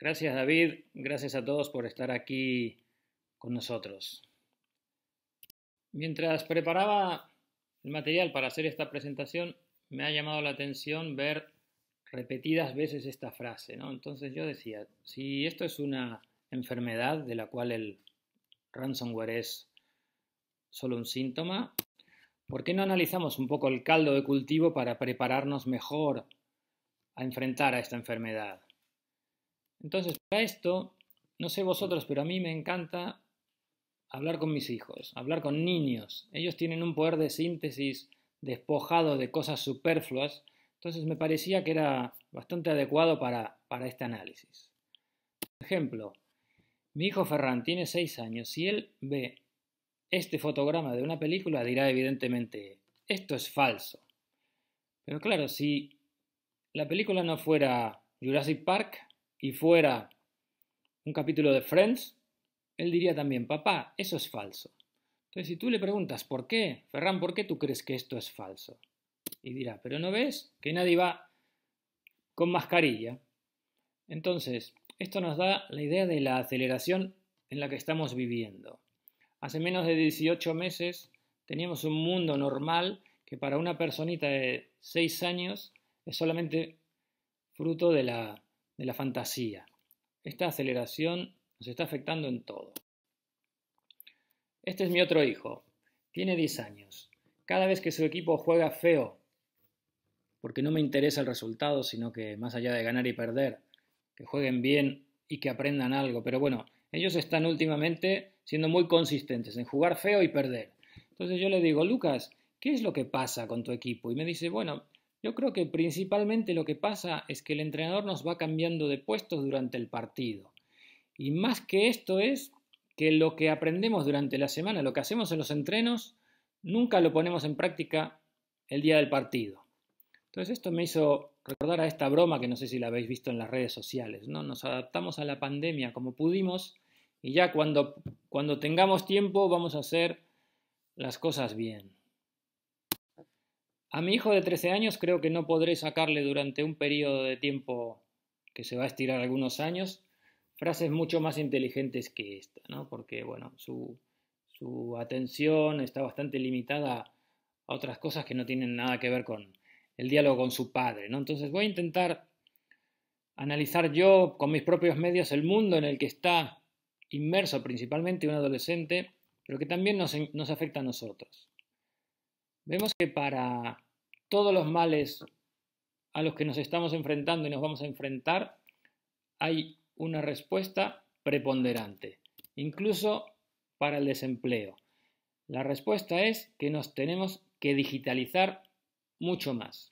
Gracias David, gracias a todos por estar aquí con nosotros. Mientras preparaba el material para hacer esta presentación, me ha llamado la atención ver repetidas veces esta frase, ¿no? Entonces yo decía, si esto es una enfermedad de la cual el ransomware es solo un síntoma, ¿por qué no analizamos un poco el caldo de cultivo para prepararnos mejor a enfrentar a esta enfermedad? Entonces, para esto, no sé vosotros, pero a mí me encanta hablar con mis hijos, hablar con niños. Ellos tienen un poder de síntesis despojado de cosas superfluas, entonces me parecía que era bastante adecuado para, para este análisis. Por ejemplo, mi hijo Ferran tiene seis años. Si él ve este fotograma de una película, dirá evidentemente, esto es falso. Pero claro, si la película no fuera Jurassic Park, y fuera un capítulo de Friends, él diría también, papá, eso es falso. Entonces, si tú le preguntas, ¿por qué? Ferran, ¿por qué tú crees que esto es falso? Y dirá, pero ¿no ves que nadie va con mascarilla? Entonces, esto nos da la idea de la aceleración en la que estamos viviendo. Hace menos de 18 meses teníamos un mundo normal que para una personita de 6 años es solamente fruto de la de la fantasía. Esta aceleración nos está afectando en todo. Este es mi otro hijo. Tiene 10 años. Cada vez que su equipo juega feo, porque no me interesa el resultado, sino que más allá de ganar y perder, que jueguen bien y que aprendan algo. Pero bueno, ellos están últimamente siendo muy consistentes en jugar feo y perder. Entonces yo le digo, Lucas, ¿qué es lo que pasa con tu equipo? Y me dice, bueno, yo creo que principalmente lo que pasa es que el entrenador nos va cambiando de puestos durante el partido. Y más que esto es que lo que aprendemos durante la semana, lo que hacemos en los entrenos, nunca lo ponemos en práctica el día del partido. Entonces esto me hizo recordar a esta broma que no sé si la habéis visto en las redes sociales, ¿no? Nos adaptamos a la pandemia como pudimos y ya cuando, cuando tengamos tiempo vamos a hacer las cosas bien. A mi hijo de 13 años creo que no podré sacarle durante un periodo de tiempo que se va a estirar algunos años frases mucho más inteligentes que esta, ¿no? Porque, bueno, su, atención está bastante limitada a otras cosas que no tienen nada que ver con el diálogo con su padre, ¿no? Entonces voy a intentar analizar yo con mis propios medios el mundo en el que está inmerso principalmente un adolescente, pero que también nos afecta a nosotros. Vemos que para todos los males a los que nos estamos enfrentando y nos vamos a enfrentar, hay una respuesta preponderante, incluso para el desempleo. La respuesta es que nos tenemos que digitalizar mucho más.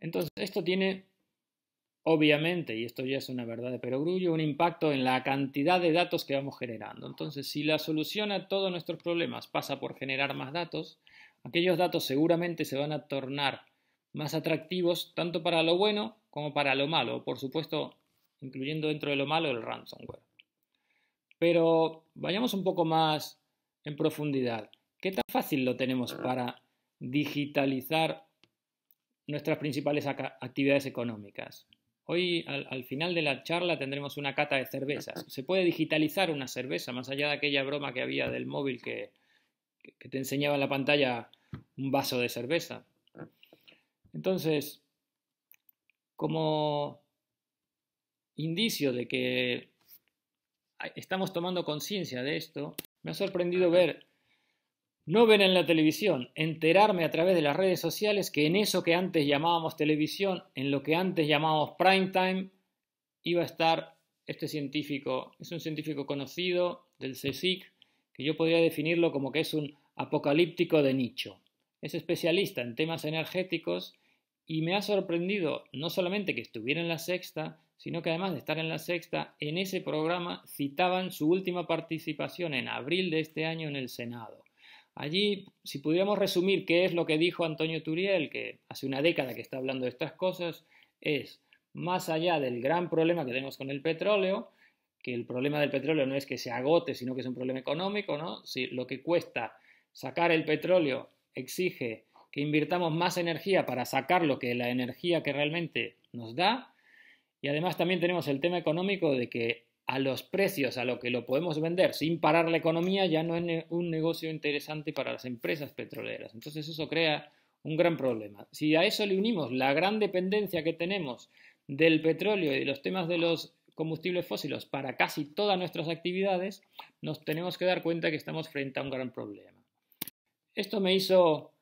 Entonces, esto tiene, obviamente, y esto ya es una verdad de perogrullo, un impacto en la cantidad de datos que vamos generando. Entonces, si la solución a todos nuestros problemas pasa por generar más datos, Aquellos datos seguramente se van a tornar más atractivos tanto para lo bueno como para lo malo, por supuesto, incluyendo dentro de lo malo el ransomware. Pero vayamos un poco más en profundidad. ¿Qué tan fácil lo tenemos para digitalizar nuestras principales actividades económicas? Hoy, al, final de la charla, tendremos una cata de cervezas. Se puede digitalizar una cerveza, más allá de aquella broma que había del móvil que que te enseñaba en la pantalla un vaso de cerveza. Entonces, como indicio de que estamos tomando conciencia de esto, me ha sorprendido ver, no ver en la televisión, enterarme a través de las redes sociales que en eso que antes llamábamos televisión, en lo que antes llamábamos prime time, iba a estar este científico. Es un científico conocido del CSIC, que yo podría definirlo como que es un apocalíptico de nicho. Es especialista en temas energéticos y me ha sorprendido no solamente que estuviera en la sexta, sino que además de estar en la sexta, en ese programa citaban su última participación en abril de este año en el Senado. Allí, si pudiéramos resumir qué es lo que dijo Antonio Turiel, que hace una década que está hablando de estas cosas, es, más allá del gran problema que tenemos con el petróleo, que el problema del petróleo no es que se agote, sino que es un problema económico, ¿no? Si lo que cuesta sacar el petróleo exige que invirtamos más energía para sacar lo que la energía que realmente nos da. Y además también tenemos el tema económico de que a los precios a lo que lo podemos vender sin parar la economía ya no es un negocio interesante para las empresas petroleras. Entonces eso crea un gran problema. Si a eso le unimos la gran dependencia que tenemos del petróleo y de los temas de los combustibles fósiles para casi todas nuestras actividades, nos tenemos que dar cuenta que estamos frente a un gran problema. Esto me hizo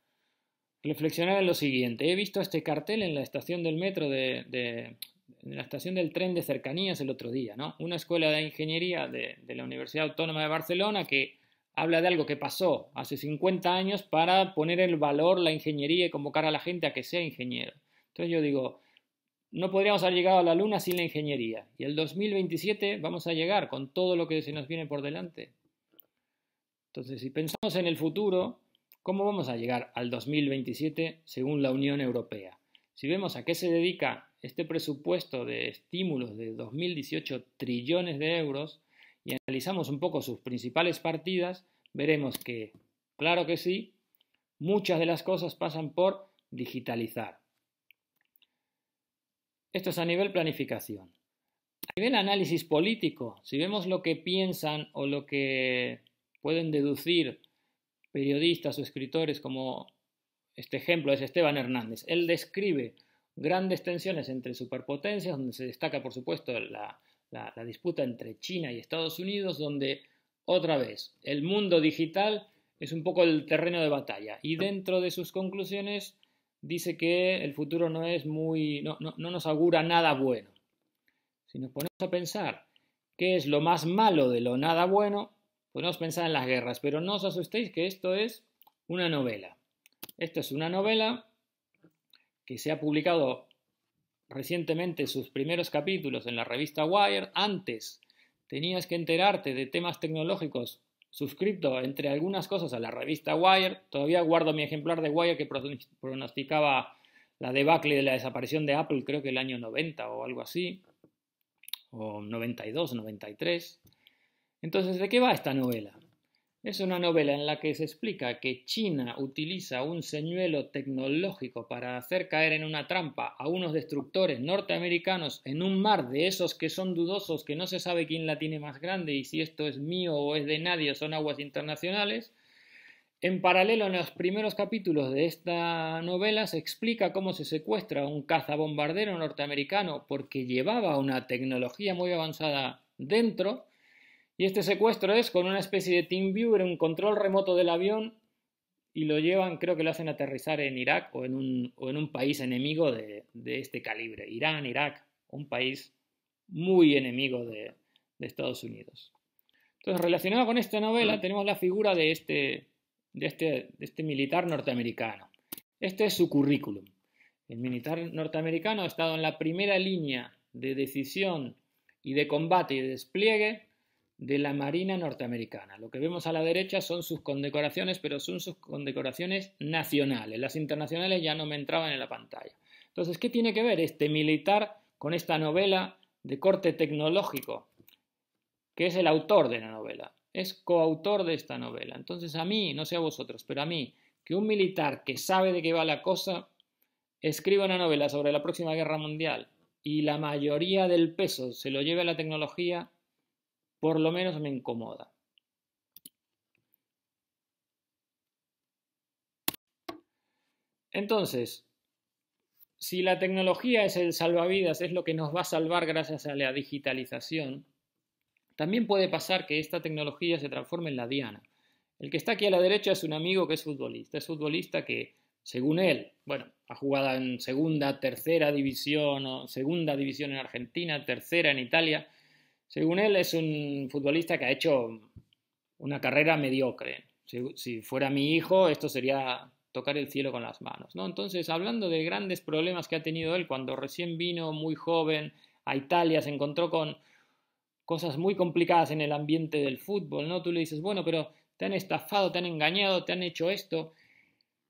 reflexionar en lo siguiente. He visto este cartel en la estación del metro de, en la estación del tren de cercanías el otro día, ¿no? Una escuela de ingeniería de, la Universidad Autónoma de Barcelona que habla de algo que pasó hace 50 años para poner el valor la ingeniería y convocar a la gente a que sea ingeniero. Entonces yo digo, no podríamos haber llegado a la luna sin la ingeniería. Y el 2027 vamos a llegar con todo lo que se nos viene por delante. Entonces, si pensamos en el futuro, ¿Cómo vamos a llegar al 2027 según la Unión Europea? Si vemos a qué se dedica este presupuesto de estímulos de 2018 trillones de euros y analizamos un poco sus principales partidas, veremos que, claro que sí, muchas de las cosas pasan por digitalizar. Esto es a nivel planificación. A nivel análisis político, si vemos lo que piensan o lo que pueden deducir periodistas o escritores como este ejemplo es Esteban Hernández. Él describe grandes tensiones entre superpotencias, donde se destaca, por supuesto, la, disputa entre China y Estados Unidos, donde, otra vez, el mundo digital es un poco el terreno de batalla. Y dentro de sus conclusiones dice que el futuro no es muy. no, no, no nos augura nada bueno. Si nos ponemos a pensar qué es lo más malo de lo nada bueno, podemos pensar en las guerras, pero no os asustéis que esto es una novela. Esto es una novela que se ha publicado recientemente sus primeros capítulos en la revista Wired. Antes tenías que enterarte de temas tecnológicos suscrito, entre algunas cosas, a la revista Wired. Todavía guardo mi ejemplar de Wire que pronosticaba la debacle de la desaparición de Apple, creo que el año 90 o algo así, o 92, 93. Entonces, ¿de qué va esta novela? Es una novela en la que se explica que China utiliza un señuelo tecnológico para hacer caer en una trampa a unos destructores norteamericanos en un mar de esos que son dudosos, que no se sabe quién la tiene más grande y si esto es mío o es de nadie, son aguas internacionales. En paralelo, en los primeros capítulos de esta novela se explica cómo se secuestra a un cazabombardero norteamericano porque llevaba una tecnología muy avanzada dentro y este secuestro es con una especie de team viewer, un control remoto del avión, y lo llevan, creo que lo hacen aterrizar en Irak o en un, país enemigo de, este calibre. Irán, Irak, un país muy enemigo de, Estados Unidos. Entonces, relacionado con esta novela, mm. tenemos la figura de este, de este, de este militar norteamericano. Este es su currículum. El militar norteamericano ha estado en la primera línea de decisión y de combate y de despliegue de la Marina norteamericana. Lo que vemos a la derecha son sus condecoraciones, pero son sus condecoraciones nacionales. Las internacionales ya no me entraban en la pantalla. Entonces, ¿qué tiene que ver este militar con esta novela de corte tecnológico? Que es el autor de la novela, es coautor de esta novela. Entonces, a mí, no sé a vosotros, pero a mí, que un militar que sabe de qué va la cosa escriba una novela sobre la próxima guerra mundial y la mayoría del peso se lo lleve a la tecnología, por lo menos me incomoda. Entonces, si la tecnología es el salvavidas, es lo que nos va a salvar gracias a la digitalización, también puede pasar que esta tecnología se transforme en la diana. El que está aquí a la derecha es un amigo que es futbolista, es futbolista que, según él, bueno, ha jugado en segunda, tercera división, o segunda división en Argentina, tercera en Italia, según él, es un futbolista que ha hecho una carrera mediocre. Si, fuera mi hijo, esto sería tocar el cielo con las manos. ¿no? Entonces, hablando de grandes problemas que ha tenido él cuando recién vino muy joven a Italia, se encontró con cosas muy complicadas en el ambiente del fútbol. ¿no? Tú le dices, bueno, pero te han estafado, te han engañado, te han hecho esto.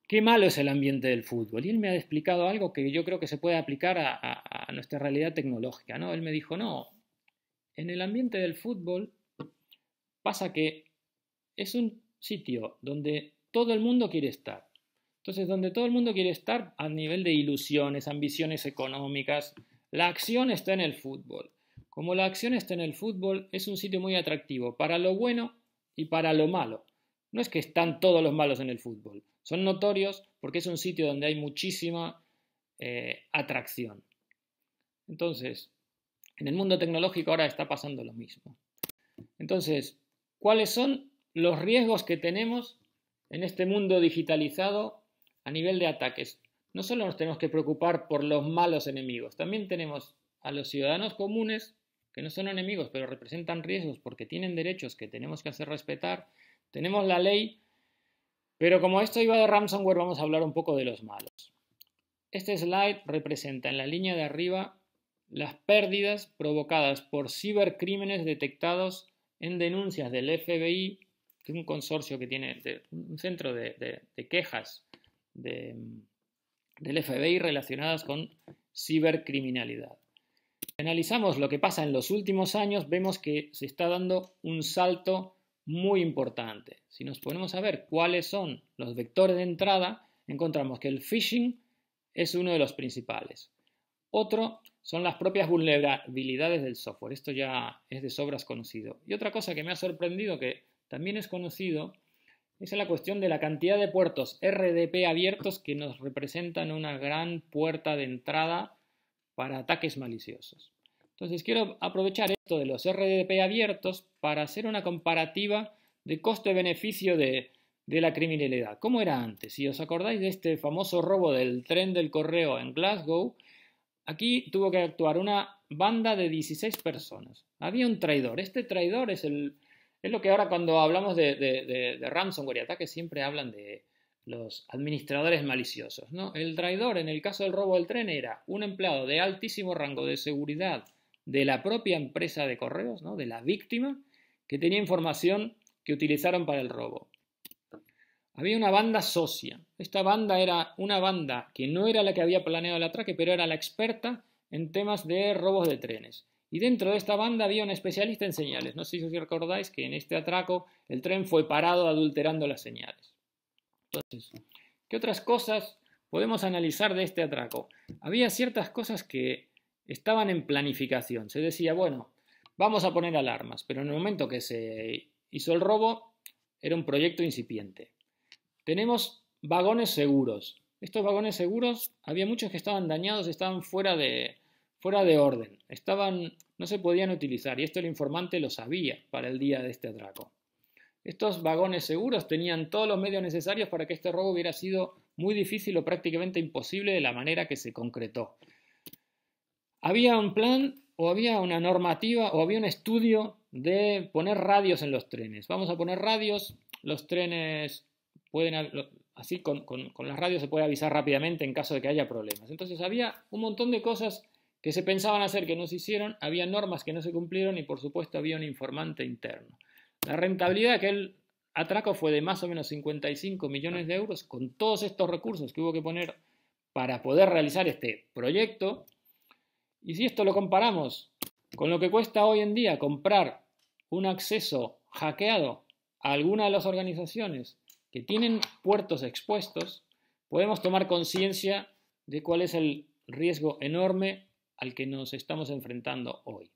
Qué malo es el ambiente del fútbol. Y él me ha explicado algo que yo creo que se puede aplicar a, a nuestra realidad tecnológica. ¿no? Él me dijo, no, en el ambiente del fútbol pasa que es un sitio donde todo el mundo quiere estar. Entonces, donde todo el mundo quiere estar a nivel de ilusiones, ambiciones económicas, la acción está en el fútbol. Como la acción está en el fútbol, es un sitio muy atractivo para lo bueno y para lo malo. No es que están todos los malos en el fútbol, son notorios porque es un sitio donde hay muchísima eh, atracción. Entonces, en el mundo tecnológico ahora está pasando lo mismo. Entonces, ¿cuáles son los riesgos que tenemos en este mundo digitalizado a nivel de ataques? No solo nos tenemos que preocupar por los malos enemigos, también tenemos a los ciudadanos comunes, que no son enemigos, pero representan riesgos porque tienen derechos que tenemos que hacer respetar, tenemos la ley, pero como esto iba de ransomware, vamos a hablar un poco de los malos. Este slide representa en la línea de arriba las pérdidas provocadas por cibercrímenes detectados en denuncias del FBI, que es un consorcio que tiene, un centro de, de quejas del FBI relacionadas con cibercriminalidad. Si analizamos lo que pasa en los últimos años, vemos que se está dando un salto muy importante. Si nos ponemos a ver cuáles son los vectores de entrada, encontramos que el phishing es uno de los principales. Otro son las propias vulnerabilidades del software. Esto ya es de sobras conocido. Y otra cosa que me ha sorprendido, que también es conocido, es la cuestión de la cantidad de puertos RDP abiertos que nos representan una gran puerta de entrada para ataques maliciosos. Entonces quiero aprovechar esto de los RDP abiertos para hacer una comparativa de coste-beneficio de, de la criminalidad. ¿Cómo era antes? Si os acordáis de este famoso robo del tren del correo en Glasgow, Aquí tuvo que actuar una banda de 16 personas. Había un traidor. Este traidor es el. Es lo que ahora cuando hablamos de, de, de, ransomware y ataques siempre hablan de los administradores maliciosos. El traidor en el caso del robo del tren era un empleado de altísimo rango de seguridad de la propia empresa de correos, de la víctima, que tenía información que utilizaron para el robo. Había una banda socia. Esta banda era una banda que no era la que había planeado el atraque, pero era la experta en temas de robos de trenes. Y dentro de esta banda había un especialista en señales. No sé si recordáis que en este atraco el tren fue parado adulterando las señales. Entonces, ¿qué otras cosas podemos analizar de este atraco? Había ciertas cosas que estaban en planificación. Se decía, bueno, vamos a poner alarmas, pero en el momento que se hizo el robo era un proyecto incipiente. Tenemos vagones seguros. Estos vagones seguros, había muchos que estaban dañados, estaban fuera de, fuera de orden, estaban, no se podían utilizar y esto el informante lo sabía para el día de este atraco. Estos vagones seguros tenían todos los medios necesarios para que este robo hubiera sido muy difícil o prácticamente imposible de la manera que se concretó. Había un plan o había una normativa o había un estudio de poner radios en los trenes. Vamos a poner radios, los trenes pueden, así con, con las radios se puede avisar rápidamente en caso de que haya problemas. Entonces había un montón de cosas que se pensaban hacer que no se hicieron, había normas que no se cumplieron y por supuesto había un informante interno. La rentabilidad que aquel atraco fue de más o menos 55 millones de euros con todos estos recursos que hubo que poner para poder realizar este proyecto. Y si esto lo comparamos con lo que cuesta hoy en día comprar un acceso hackeado a alguna de las organizaciones que tienen puertos expuestos, podemos tomar conciencia de cuál es el riesgo enorme al que nos estamos enfrentando hoy.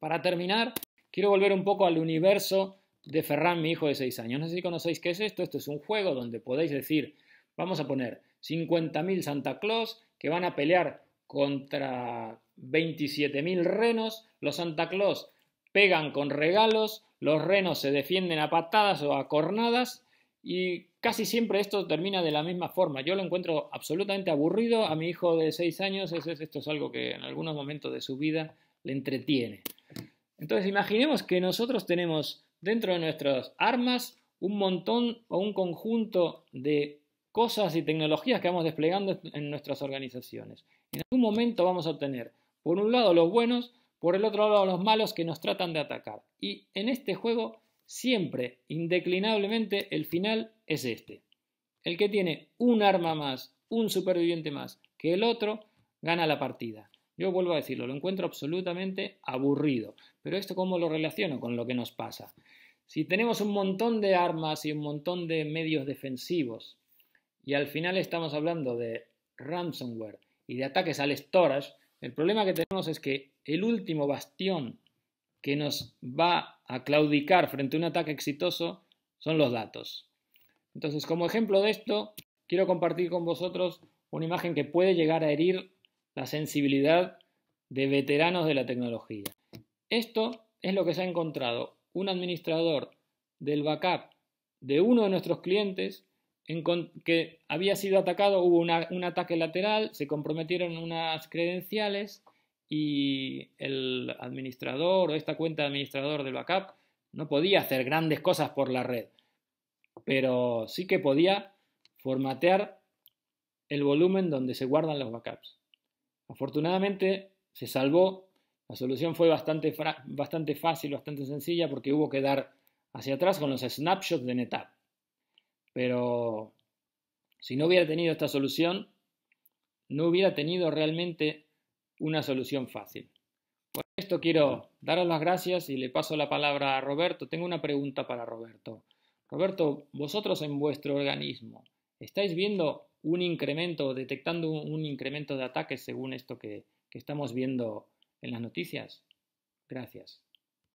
Para terminar, quiero volver un poco al universo de Ferran, mi hijo de 6 años. No sé si conocéis qué es esto. Esto es un juego donde podéis decir, vamos a poner 50.000 Santa Claus que van a pelear contra 27.000 renos. Los Santa Claus pegan con regalos, los renos se defienden a patadas o a cornadas y casi siempre esto termina de la misma forma. Yo lo encuentro absolutamente aburrido. A mi hijo de 6 años esto es algo que en algunos momentos de su vida le entretiene. Entonces imaginemos que nosotros tenemos dentro de nuestras armas un montón o un conjunto de cosas y tecnologías que vamos desplegando en nuestras organizaciones. En algún momento vamos a obtener, por un lado, los buenos, por el otro lado, los malos que nos tratan de atacar. Y en este juego siempre, indeclinablemente, el final es este. El que tiene un arma más, un superviviente más que el otro, gana la partida. Yo vuelvo a decirlo, lo encuentro absolutamente aburrido. Pero esto cómo lo relaciono con lo que nos pasa. Si tenemos un montón de armas y un montón de medios defensivos y al final estamos hablando de ransomware y de ataques al storage, el problema que tenemos es que el último bastión que nos va a claudicar frente a un ataque exitoso son los datos. Entonces, como ejemplo de esto, quiero compartir con vosotros una imagen que puede llegar a herir la sensibilidad de veteranos de la tecnología. Esto es lo que se ha encontrado un administrador del backup de uno de nuestros clientes en que había sido atacado, hubo un ataque lateral, se comprometieron unas credenciales y el administrador o esta cuenta de administrador del backup no podía hacer grandes cosas por la red, pero sí que podía formatear el volumen donde se guardan los backups. Afortunadamente se salvó, la solución fue bastante, bastante fácil, bastante sencilla, porque hubo que dar hacia atrás con los snapshots de NetApp. Pero si no hubiera tenido esta solución, no hubiera tenido realmente una solución fácil. Por esto quiero daros las gracias y le paso la palabra a Roberto. Tengo una pregunta para Roberto. Roberto, vosotros en vuestro organismo, ¿estáis viendo un incremento, detectando un, incremento de ataques según esto que, que estamos viendo en las noticias? Gracias.